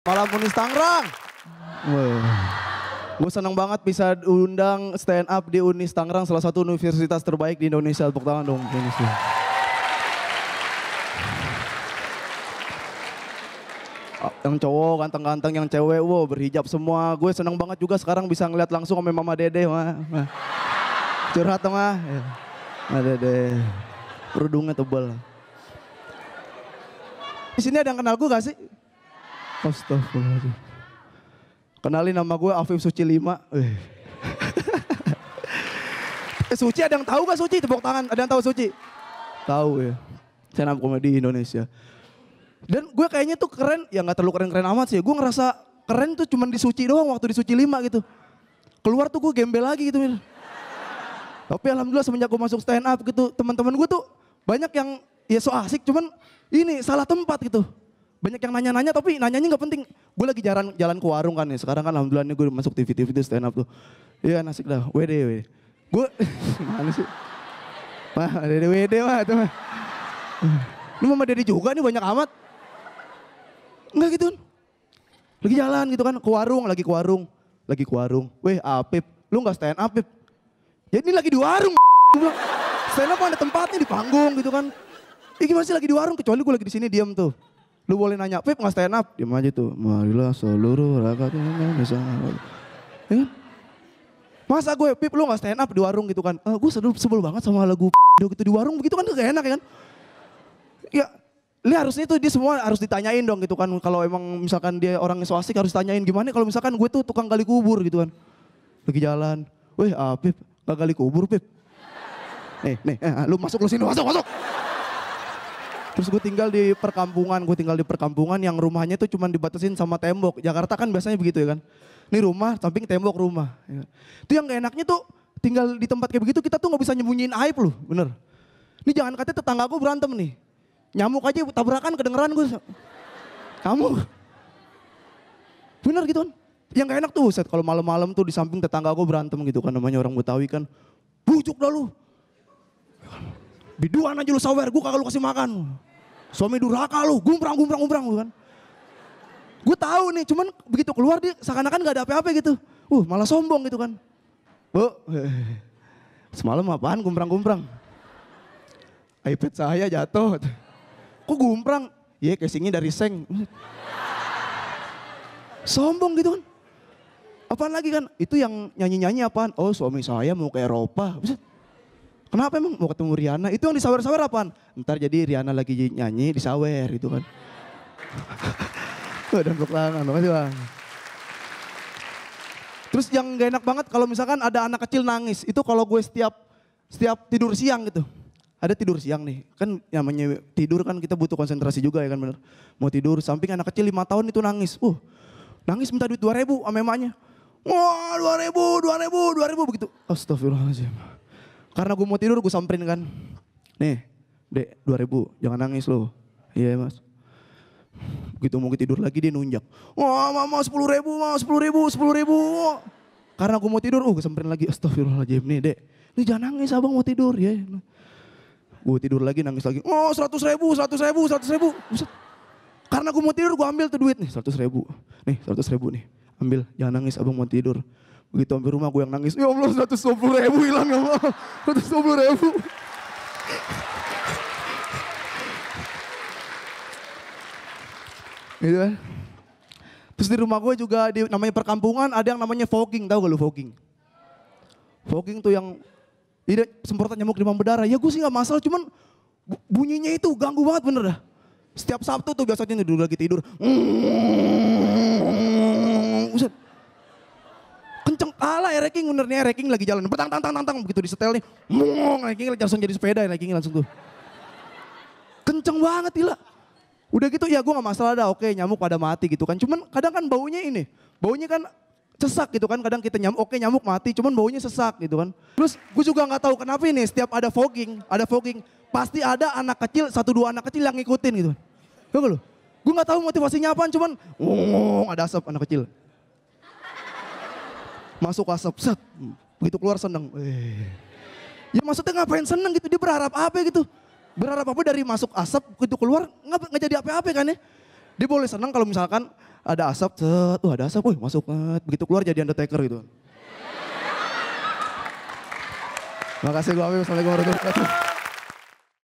Malam Unis Tangerang. Wow. Gue seneng banget bisa undang stand up di Unis Tangerang, salah satu universitas terbaik di Indonesia. Tepuk tangan dong. Unis. Ah, yang cowok ganteng-ganteng, yang cewek, wow berhijab semua. Gue seneng banget juga sekarang bisa ngeliat langsung sama Mama Dede. Ma. ma. Curhat dong ah. Ma Dede. Perudungnya tebal. Di sini ada yang kenal gue gak sih? Astagfirullahaladzim. Kenalin nama gue Afif Suci Lima, Eh. Suci ada yang tahu gak Suci? Tepuk tangan, ada yang tahu Suci? Tahu ya. Stand komedi Indonesia. Dan gue kayaknya tuh keren, ya gak terlalu keren-keren amat sih. Gue ngerasa keren tuh cuman di Suci doang waktu di Suci 5 gitu. Keluar tuh gue gembel lagi gitu. Tapi alhamdulillah semenjak gue masuk stand up gitu, teman-teman gue tuh banyak yang ya so asik cuman ini salah tempat gitu banyak yang nanya-nanya tapi nanyanya nggak penting. Gue lagi jalan jalan ke warung kan ya. Sekarang kan alhamdulillah gue masuk TV TV itu stand up tuh. Iya nasik dah. WD wede. Gue mana sih? Mah dari WD mah itu mah. Ini mama dari juga nih banyak amat. Enggak gitu. Lagi jalan gitu kan ke warung, lagi ke warung, lagi ke warung. Weh, Apip, lu nggak stand up, Apip. Ya ini lagi di warung. stand up kan ada tempatnya di panggung gitu kan. Ini masih lagi di warung kecuali gue lagi di sini diam tuh. Lu boleh nanya, Pip nggak stand up? Dia aja tuh. Marilah seluruh rakyat Indonesia. Ya kan? Masa gue, Pip lu gak stand up di warung gitu kan. E, eh, gue sebel, sebel banget sama lagu gitu di warung. Begitu kan gak enak ya kan. Ya, lu harusnya itu dia semua harus ditanyain dong gitu kan. Kalau emang misalkan dia orang asik harus ditanyain gimana kalau misalkan gue tuh tukang gali kubur gitu kan. Lagi jalan. Weh, ah, Pip, gak gali kubur, Pip. Nih, nih, eh, lu masuk lu sini, masuk, masuk. Terus gue tinggal di perkampungan, gue tinggal di perkampungan yang rumahnya itu cuma dibatasin sama tembok. Jakarta kan biasanya begitu ya kan. Ini rumah, samping tembok rumah. Ya. Kan? Itu yang gak enaknya tuh tinggal di tempat kayak begitu kita tuh gak bisa nyembunyiin aib loh, bener. Ini jangan katanya tetangga gue berantem nih. Nyamuk aja tabrakan kedengeran gue. Kamu. Bener gitu kan. Yang gak enak tuh kalau malam-malam tuh di samping tetangga gue berantem gitu kan namanya orang Betawi kan. Bujuk dah lu, Biduan aja lu sawer, gue kagak lu kasih makan. Suami durhaka lu, gumprang, gumprang, gumprang lu gitu kan. Gue tahu nih, cuman begitu keluar dia seakan-akan gak ada apa-apa gitu. Uh, malah sombong gitu kan. Bu, semalam apaan gumprang-gumprang? iPad saya jatuh. Kok gumprang? Iya, casingnya dari seng. Sombong gitu kan. Apaan lagi kan? Itu yang nyanyi-nyanyi apaan? Oh suami saya mau ke Eropa. Bisa, Kenapa emang mau ketemu Riana? Itu yang disawer-sawer apaan? Ntar jadi Riana lagi nyanyi disawer gitu kan. Udah dan tepuk tangan, makasih bang. Ah. Terus yang gak enak banget kalau misalkan ada anak kecil nangis, itu kalau gue setiap setiap tidur siang gitu. Ada tidur siang nih, kan namanya tidur kan kita butuh konsentrasi juga ya kan bener. Mau tidur, samping anak kecil lima tahun itu nangis. Uh, nangis minta duit dua ribu sama emaknya. Wah dua ribu, dua ribu, dua ribu begitu. Astagfirullahaladzim. Karena gue mau tidur gue samperin kan. Nih, dek 2000 jangan nangis loh. Iya, iya mas. Begitu mau tidur lagi dia nunjak. Wah oh, mama sepuluh ribu, mama sepuluh ribu, sepuluh ribu. oh. Karena gue mau tidur, oh uh, gue samperin lagi. Astagfirullahaladzim nih dek. Nih jangan nangis abang mau tidur ya. Gue tidur lagi nangis lagi. Oh seratus ribu, seratus ribu, seratus ribu. Buset. Karena gue mau tidur gue ambil tuh duit nih seratus ribu. Nih seratus ribu nih. Ambil, jangan nangis abang mau tidur. Begitu hampir rumah gue yang nangis, ya Allah 120 ribu hilang ya Allah, 120 ribu. gitu kan. Terus di rumah gue juga di namanya perkampungan ada yang namanya fogging, tau gak lu fogging? Fogging tuh yang tidak semprotan nyamuk demam berdarah. Ya gue sih gak masalah, cuman bunyinya itu ganggu banget bener dah. Setiap Sabtu tuh biasanya tidur lagi tidur. -hmm. Alah ya ranking benernya ranking lagi jalan. Betang tang tang tang tang begitu disetel nih. Mong ranking langsung jadi sepeda ranking langsung tuh. Kenceng banget gila. Udah gitu ya gue gak masalah dah oke nyamuk pada mati gitu kan. Cuman kadang kan baunya ini. Baunya kan sesak gitu kan kadang kita nyamuk oke nyamuk mati cuman baunya sesak gitu kan terus gue juga gak tahu kenapa ini setiap ada fogging ada fogging pasti ada anak kecil satu dua anak kecil yang ngikutin gitu kan loh, gue gak tahu motivasinya apa cuman ada asap anak kecil masuk asap, set, begitu keluar seneng. Eh. Ya maksudnya ngapain seneng gitu, dia berharap apa gitu. Berharap apa dari masuk asap, begitu keluar nggak, nggak jadi apa-apa kan ya. Dia boleh seneng kalau misalkan ada asap, set, tuh ada asap, wih masuk, set. begitu keluar jadi undertaker gitu. Makasih gue Assalamualaikum warahmatullahi wabarakatuh.